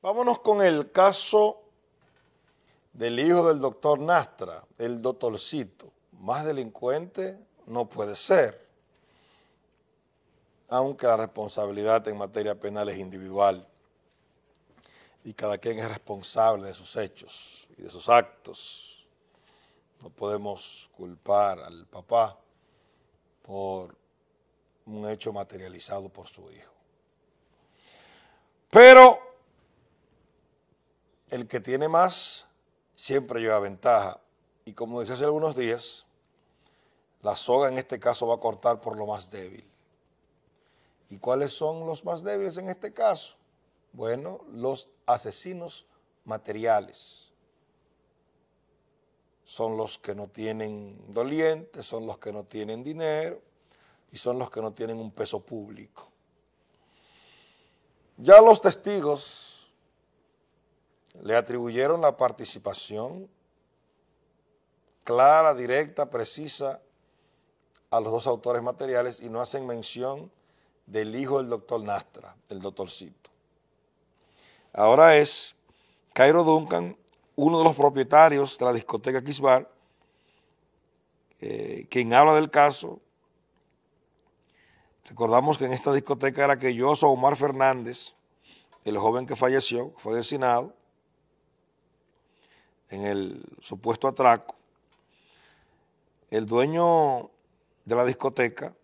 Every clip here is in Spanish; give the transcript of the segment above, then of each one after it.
Vámonos con el caso del hijo del doctor Nastra, el doctorcito. Más delincuente no puede ser, aunque la responsabilidad en materia penal es individual y cada quien es responsable de sus hechos y de sus actos. No podemos culpar al papá por un hecho materializado por su hijo. Pero el que tiene más siempre lleva ventaja. Y como decía hace algunos días, la soga en este caso va a cortar por lo más débil. ¿Y cuáles son los más débiles en este caso? Bueno, los asesinos materiales. Son los que no tienen dolientes, son los que no tienen dinero y son los que no tienen un peso público. Ya los testigos le atribuyeron la participación clara, directa, precisa a los dos autores materiales y no hacen mención del hijo del doctor Nastra, del doctorcito. Ahora es Cairo Duncan, uno de los propietarios de la discoteca Kisbar, eh, quien habla del caso. Recordamos que en esta discoteca era que yo, Omar Fernández, el joven que falleció, fue asesinado, en el supuesto atraco, el dueño de la discoteca,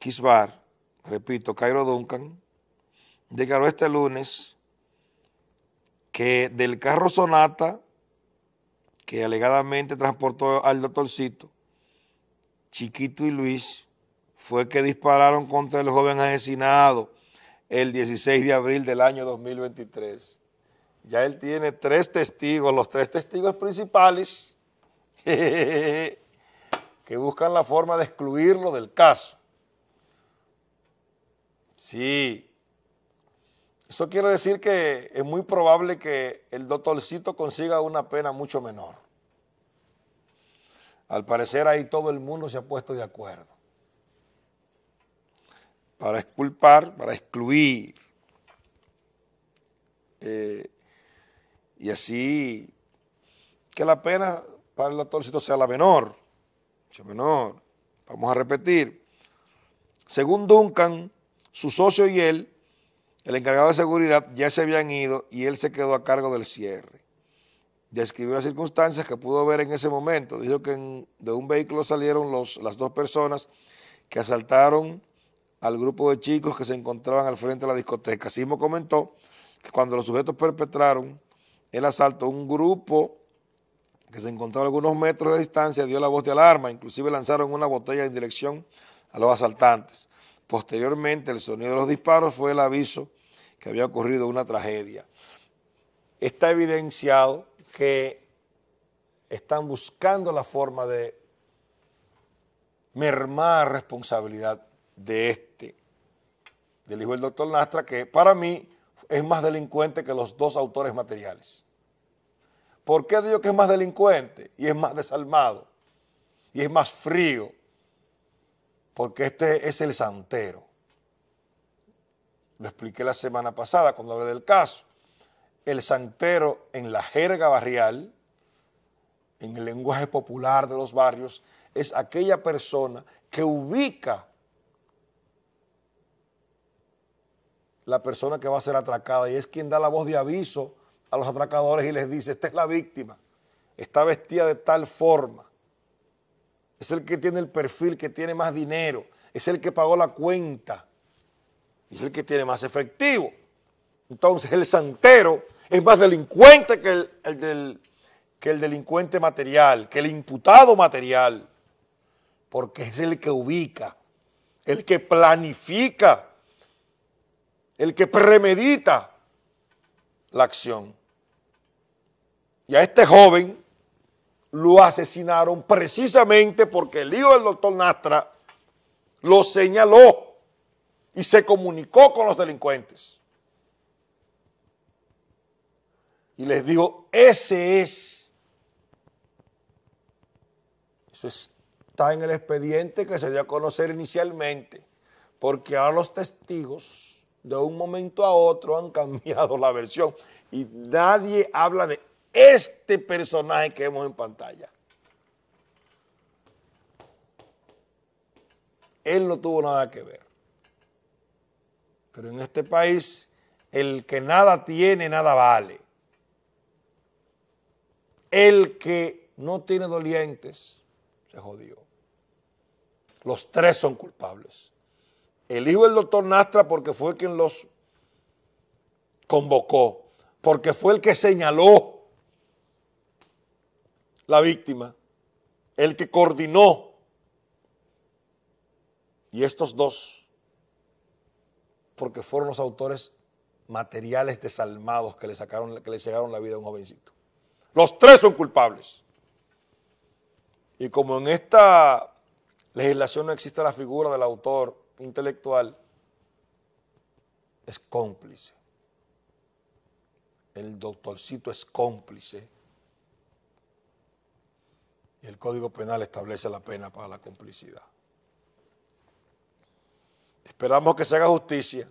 Kisbar, repito, Cairo Duncan, declaró este lunes que del carro Sonata, que alegadamente transportó al doctorcito, Chiquito y Luis, fue que dispararon contra el joven asesinado el 16 de abril del año 2023. Ya él tiene tres testigos, los tres testigos principales que buscan la forma de excluirlo del caso. Sí, eso quiere decir que es muy probable que el doctorcito consiga una pena mucho menor. Al parecer ahí todo el mundo se ha puesto de acuerdo para exculpar, para excluir eh, y así que la pena para el doctorcito sea la menor, mucho menor. Vamos a repetir. Según Duncan, su socio y él, el encargado de seguridad, ya se habían ido y él se quedó a cargo del cierre. Describió las circunstancias que pudo ver en ese momento. Dijo que de un vehículo salieron los, las dos personas que asaltaron al grupo de chicos que se encontraban al frente de la discoteca. Simo comentó que cuando los sujetos perpetraron el asalto, un grupo que se encontraba a algunos metros de distancia dio la voz de alarma, inclusive lanzaron una botella en dirección a los asaltantes. Posteriormente, el sonido de los disparos fue el aviso que había ocurrido una tragedia. Está evidenciado que están buscando la forma de mermar responsabilidad de este, del hijo del doctor Nastra, que para mí es más delincuente que los dos autores materiales. ¿Por qué digo que es más delincuente y es más desalmado y es más frío? Porque este es el santero. Lo expliqué la semana pasada cuando hablé del caso. El santero en la jerga barrial, en el lenguaje popular de los barrios, es aquella persona que ubica la persona que va a ser atracada y es quien da la voz de aviso a los atracadores y les dice, esta es la víctima, está vestida de tal forma, es el que tiene el perfil, que tiene más dinero, es el que pagó la cuenta, es el que tiene más efectivo. Entonces el santero es más delincuente que el, que el delincuente material, que el imputado material, porque es el que ubica, el que planifica, el que premedita la acción. Y a este joven lo asesinaron precisamente porque el hijo del doctor Nastra lo señaló y se comunicó con los delincuentes. Y les digo, ese es. Eso está en el expediente que se dio a conocer inicialmente, porque ahora los testigos de un momento a otro han cambiado la versión y nadie habla de este personaje que vemos en pantalla. Él no tuvo nada que ver. Pero en este país, el que nada tiene, nada vale. El que no tiene dolientes, se jodió. Los tres son culpables el hijo del doctor Nastra porque fue quien los convocó, porque fue el que señaló la víctima, el que coordinó. Y estos dos, porque fueron los autores materiales desalmados que le sacaron, que le cegaron la vida a un jovencito. Los tres son culpables. Y como en esta legislación no existe la figura del autor intelectual es cómplice. El doctorcito es cómplice. Y el Código Penal establece la pena para la complicidad. Esperamos que se haga justicia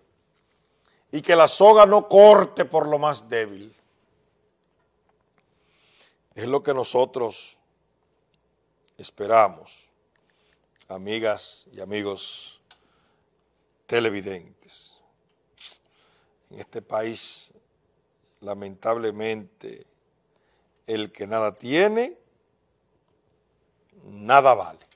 y que la soga no corte por lo más débil. Es lo que nosotros esperamos, amigas y amigos televidentes. En este país, lamentablemente, el que nada tiene, nada vale.